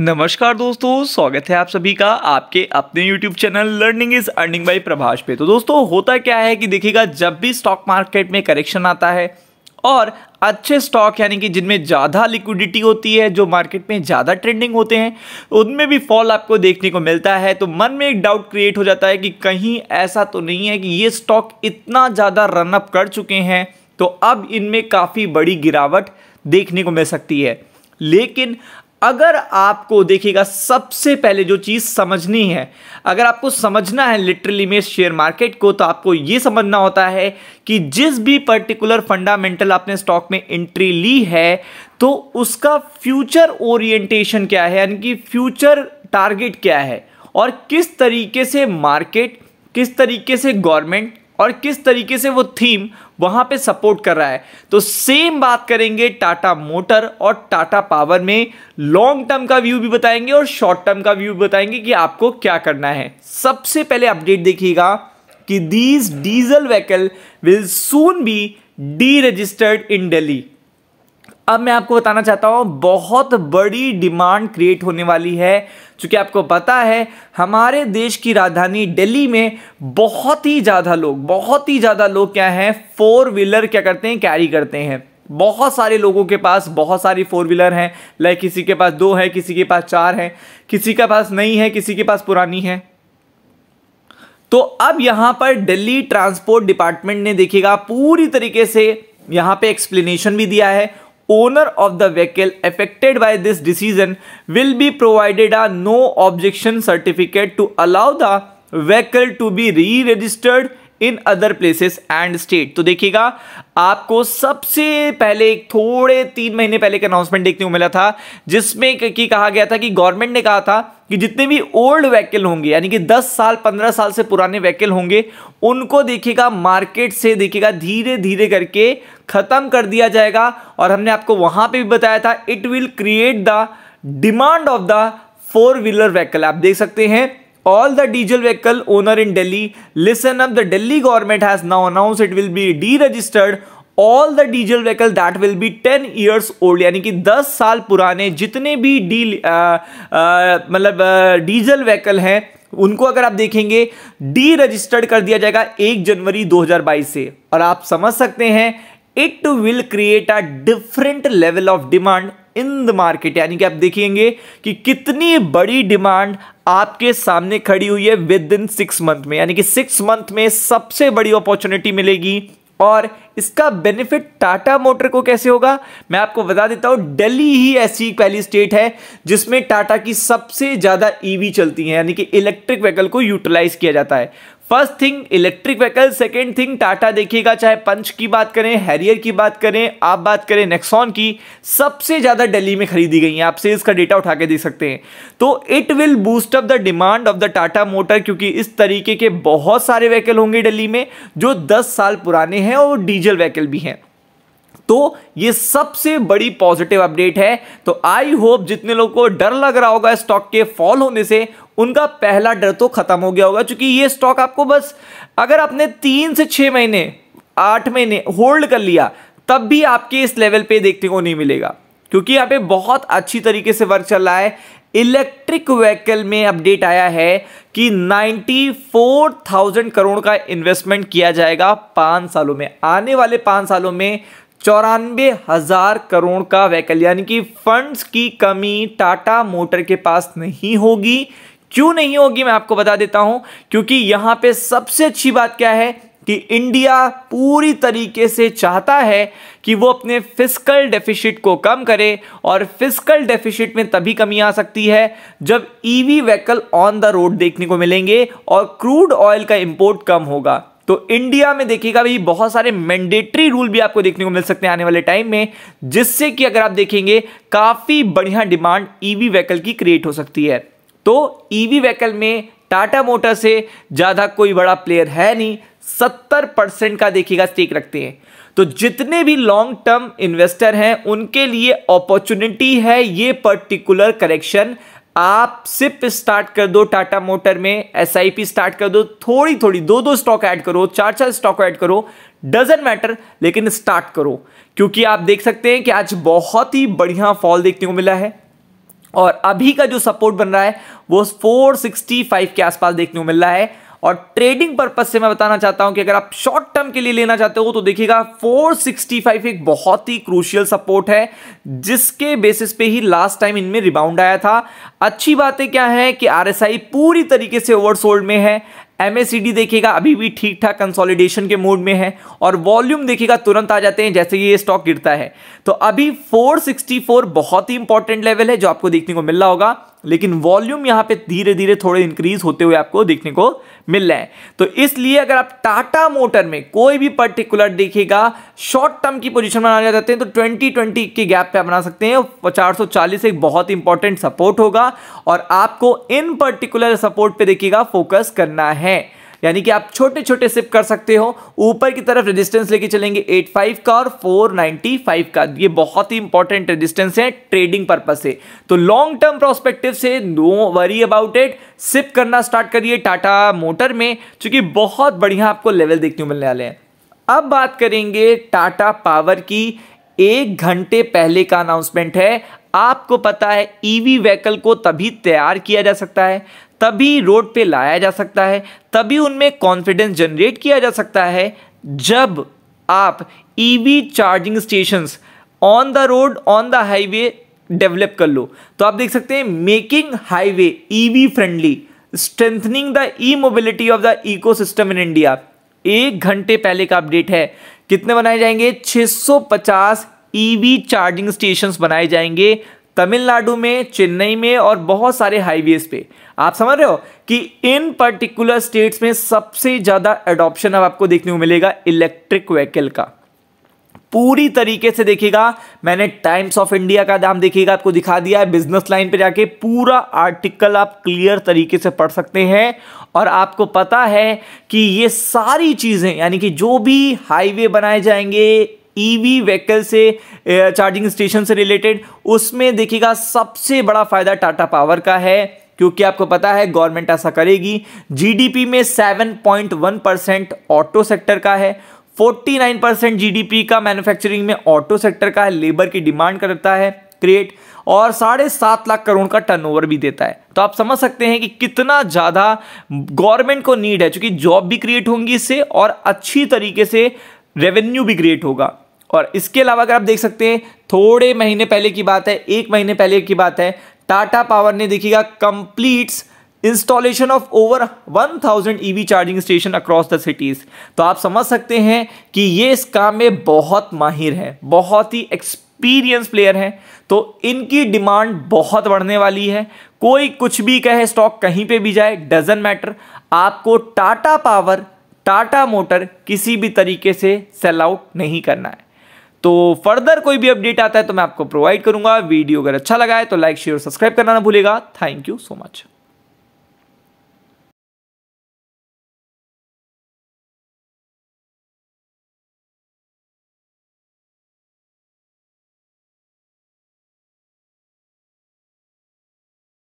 नमस्कार दोस्तों स्वागत है आप सभी का आपके अपने YouTube channel learning is earning by Prabhash पे तो दोस्तों होता क्या है कि देखिएगा जब भी स्टॉक मार्केट में करेक्शन आता है और अच्छे स्टॉक यानी कि जिनमें ज़्यादा लिक्विडिटी होती है जो मार्केट में ज़्यादा ट्रेंडिंग होते हैं उनमें भी फॉल आपको देखने को मिलता है तो मन में एक डाउट क्रिएट हो जाता है कि कहीं ऐसा तो नहीं है कि ये स्टॉक इतना ज़्यादा रनअप कर चुके हैं तो अब इनमें काफ़ी बड़ी गिरावट देखने को मिल सकती है लेकिन अगर आपको देखिएगा सबसे पहले जो चीज़ समझनी है अगर आपको समझना है लिटरली में शेयर मार्केट को तो आपको ये समझना होता है कि जिस भी पर्टिकुलर फंडामेंटल आपने स्टॉक में एंट्री ली है तो उसका फ्यूचर ओरिएंटेशन क्या है यानी कि फ्यूचर टारगेट क्या है और किस तरीके से मार्केट किस तरीके से गवर्नमेंट और किस तरीके से वो थीम वहां पे सपोर्ट कर रहा है तो सेम बात करेंगे टाटा मोटर और टाटा पावर में लॉन्ग टर्म का व्यू भी बताएंगे और शॉर्ट टर्म का व्यू भी बताएंगे कि आपको क्या करना है सबसे पहले अपडेट देखिएगा कि these diesel vehicle will soon be deregistered in Delhi अब मैं आपको बताना चाहता हूँ बहुत बड़ी डिमांड क्रिएट होने वाली है क्योंकि आपको पता है हमारे देश की राजधानी दिल्ली में बहुत ही ज़्यादा लोग बहुत ही ज़्यादा लोग क्या हैं फोर व्हीलर क्या करते हैं कैरी करते हैं बहुत सारे लोगों के पास बहुत सारी फोर व्हीलर हैं लाइक किसी के पास दो है किसी के पास चार है किसी के पास नई है किसी के पास पुरानी है तो अब यहाँ पर दिल्ली ट्रांसपोर्ट डिपार्टमेंट ने देखिएगा पूरी तरीके से यहाँ पे एक्सप्लेनेशन भी दिया है owner of the vehicle affected by this decision will be provided a no objection certificate to allow the vehicle to be re-registered in other places and state तो देखिएगा आपको सबसे पहले एक थोड़े तीन महीने पहले एक अनाउंसमेंट देखने को मिला था जिसमें कि कहा गया था कि गवर्नमेंट ने कहा था कि जितने भी ओल्ड व्हीकल होंगे यानी कि 10 साल 15 साल से पुराने व्हीकल होंगे उनको देखिएगा मार्केट से देखिएगा धीरे धीरे करके ख़त्म कर दिया जाएगा और हमने आपको वहां पर भी बताया था it will create the demand of the four wheeler vehicle आप देख सकते हैं all the diesel vehicle owner in Delhi listen listen the Delhi government has now announce it will be deregistered all the diesel vehicle that will be ten years old यानी कि दस साल पुराने जितने भी डी मतलब डीजल व्हीकल हैं उनको अगर आप देखेंगे डी रजिस्टर्ड कर दिया जाएगा एक जनवरी दो हजार बाईस से और आप समझ सकते हैं it will create a different level of demand in the market यानी कि आप देखेंगे कि कितनी बड़ी डिमांड आपके सामने खड़ी हुई है विद इन सिक्स मंथ में यानी कि सिक्स मंथ में सबसे बड़ी अपॉर्चुनिटी मिलेगी और इसका बेनिफिट टाटा मोटर को कैसे होगा मैं आपको बता देता हूं दिल्ली ही ऐसी पहली स्टेट है जिसमें टाटा की सबसे ज़्यादा ईवी e चलती है यानी कि इलेक्ट्रिक व्हीकल को यूटिलाइज किया जाता है first thing electric vehicle second thing Tata देखिएगा चाहे पंच की बात करें हैरियर की बात करें आप बात करें नेक्सॉन की सबसे ज़्यादा दिल्ली में खरीदी गई हैं आप सेल्स का डेटा उठा के देख सकते हैं तो it will boost up the demand of the Tata motor क्योंकि इस तरीके के बहुत सारे व्हीकल होंगे दिल्ली में जो दस साल पुराने हैं और डीजल व्हीकल भी हैं तो ये सबसे बड़ी पॉजिटिव अपडेट है तो आई होप जितने लोगों को डर लग रहा होगा स्टॉक के फॉल होने से उनका पहला डर तो ख़त्म हो गया होगा क्योंकि ये स्टॉक आपको बस अगर आपने तीन से छह महीने आठ महीने होल्ड कर लिया तब भी आपके इस लेवल पे देखने को नहीं मिलेगा क्योंकि यहाँ पे बहुत अच्छी तरीके से वर्क चल रहा है इलेक्ट्रिक व्हीकल में अपडेट आया है कि 94,000 करोड़ का इन्वेस्टमेंट किया जाएगा पाँच सालों में आने वाले पाँच सालों में चौरानवे हजार करोड़ का व्हीकल यानी कि फंड्स की कमी टाटा मोटर के पास नहीं होगी क्यों नहीं होगी मैं आपको बता देता हूं क्योंकि यहां पे सबसे अच्छी बात क्या है कि इंडिया पूरी तरीके से चाहता है कि वो अपने फिजिकल डेफिशिट को कम करे और फिजिकल डेफिशिट में तभी कमी आ सकती है जब EV vehicle on the road देखने को मिलेंगे और क्रूड ऑयल का इंपोर्ट कम होगा तो इंडिया में देखिएगा भाई बहुत सारे मैंडेटरी रूल भी आपको देखने को मिल सकते हैं आने वाले टाइम में जिससे कि अगर आप देखेंगे काफ़ी बढ़िया डिमांड ईवी व्हीकल की क्रिएट हो सकती है तो ईवी e व्हीकल में टाटा मोटर से ज़्यादा कोई बड़ा प्लेयर है नहीं सत्तर परसेंट का देखिएगा स्टेक रखते हैं तो जितने भी लॉन्ग टर्म इन्वेस्टर हैं उनके लिए अपॉर्चुनिटी है ये पर्टिकुलर करेक्शन आप सिप स्टार्ट कर दो टाटा मोटर में एस स्टार्ट कर दो थोड़ी थोड़ी दो दो स्टॉक ऐड करो चार चार स्टॉक ऐड करो डजेंट मैटर लेकिन स्टार्ट करो क्योंकि आप देख सकते हैं कि आज बहुत ही बढ़िया फॉल देखने को मिला है और अभी का जो सपोर्ट बन रहा है वो 465 के आसपास देखने को मिल रहा है और ट्रेडिंग पर्पज से मैं बताना चाहता हूं कि अगर आप शॉर्ट टर्म के लिए लेना चाहते हो तो देखिएगा 465 एक बहुत ही क्रूशियल सपोर्ट है जिसके बेसिस पे ही लास्ट टाइम इनमें रिबाउंड आया था अच्छी बातें क्या है कि आरएसआई पूरी तरीके से ओवरसोल्ड में है एम देखिएगा अभी भी ठीक ठाक कंसोलिडेशन के मोड में है और वॉल्यूम देखिएगा तुरंत आ जाते हैं जैसे ये स्टॉक गिरता है तो अभी 464 बहुत ही इंपॉर्टेंट लेवल है जो आपको देखने को मिल रहा होगा लेकिन वॉल्यूम यहां पे धीरे धीरे थोड़े इंक्रीज होते हुए आपको देखने को मिल रहे हैं तो इसलिए अगर आप टाटा मोटर में कोई भी पर्टिकुलर देखेगा शॉर्ट टर्म की पोजीशन बनाना चाहते हैं तो 2020 के गैप पे आप बना सकते हैं चार सौ चालीस एक बहुत इंपॉर्टेंट सपोर्ट होगा और आपको इन पर्टिकुलर सपोर्ट पे देखिएगा फोकस करना है यानी कि आप छोटे छोटे सिप कर सकते हो ऊपर की तरफ रेजिस्टेंस लेके चलेंगे 85 का और 495 का ये बहुत ही इंपॉर्टेंट रेजिस्टेंस है ट्रेडिंग पर्पज से तो लॉन्ग टर्म प्रोस्पेक्टिव से no worry about it SIP करना स्टार्ट करिए टाटा मोटर में चूंकि बहुत बढ़िया आपको लेवल देखने को मिलने वाले हैं अब बात करेंगे टाटा पावर की एक घंटे पहले का अनाउंसमेंट है आपको पता है ईवी e व्हीकल को तभी तैयार किया जा सकता है तभी रोड पे लाया जा सकता है तभी उनमें कॉन्फिडेंस जनरेट किया जा सकता है जब आप EV charging stations on the road on the highway develop कर लो तो आप देख सकते हैं making highway EV friendly strengthening the e mobility of the eco in India एक घंटे पहले का अपडेट है कितने बनाए जाएंगे 650 ईवी चार्जिंग स्टेशंस बनाए जाएंगे तमिलनाडु में चेन्नई में और बहुत सारे हाईवेज पे आप समझ रहे हो कि इन पर्टिकुलर स्टेट्स में सबसे ज़्यादा एडॉप्शन अब आपको देखने को मिलेगा इलेक्ट्रिक व्हीकल का पूरी तरीके से देखिएगा मैंने टाइम्स ऑफ इंडिया का दाम देखिएगा आपको दिखा दिया है बिजनेस लाइन पर जाके पूरा आर्टिकल आप क्लियर तरीके से पढ़ सकते हैं और आपको पता है कि ये सारी चीज़ें यानी कि जो भी हाईवे बनाए जाएंगे ईवी e व्हीकल से चार्जिंग स्टेशन से रिलेटेड उसमें देखिएगा सबसे बड़ा फ़ायदा टाटा पावर का है क्योंकि आपको पता है गवर्नमेंट ऐसा करेगी जीडीपी में 7.1 परसेंट ऑटो सेक्टर का है 49 परसेंट जी का मैन्युफैक्चरिंग में ऑटो सेक्टर का है लेबर की डिमांड करता है क्रिएट और साढ़े सात लाख करोड़ का टर्नओवर भी देता है तो आप समझ सकते हैं कि कितना ज़्यादा गवर्नमेंट को नीड है क्योंकि जॉब भी क्रिएट होंगी इससे और अच्छी तरीके से रेवेन्यू भी क्रिएट होगा और इसके अलावा अगर आप देख सकते हैं थोड़े महीने पहले की बात है एक महीने पहले की बात है टाटा पावर ने देखिएगा completes installation of over 1000 thousand e charging station across the cities तो आप समझ सकते हैं कि ये इस काम में बहुत माहिर है बहुत ही एक्सपीरियंस प्लेयर हैं तो इनकी डिमांड बहुत बढ़ने वाली है कोई कुछ भी कहे स्टॉक कहीं पे भी जाए डजन मैटर आपको टाटा पावर टाटा मोटर किसी भी तरीके से सेल आउट नहीं करना है तो फर्दर कोई भी अपडेट आता है तो मैं आपको प्रोवाइड करूंगा वीडियो अगर अच्छा लगा है तो लाइक शेयर और सब्सक्राइब करना ना भूलेगा थैंक यू सो मच